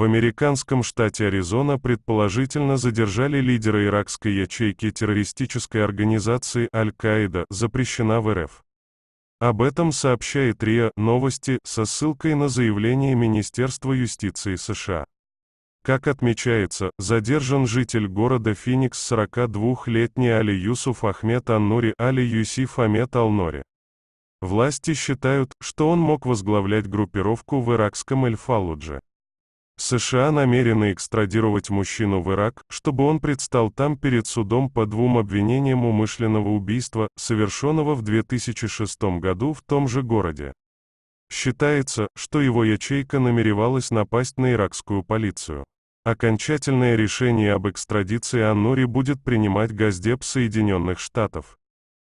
В американском штате Аризона предположительно задержали лидера иракской ячейки террористической организации Аль-Каида, запрещена в РФ. Об этом сообщает РИА Новости со ссылкой на заявление Министерства юстиции США. Как отмечается, задержан житель города Феникс 42-летний Али Юсуф Ахмед Аннури Али Юсиф Амет Алнори. Власти считают, что он мог возглавлять группировку в иракском Эль-Фалудже. США намерены экстрадировать мужчину в Ирак, чтобы он предстал там перед судом по двум обвинениям умышленного убийства, совершенного в 2006 году в том же городе. Считается, что его ячейка намеревалась напасть на иракскую полицию. Окончательное решение об экстрадиции Аннури будет принимать Газдеп Соединенных Штатов.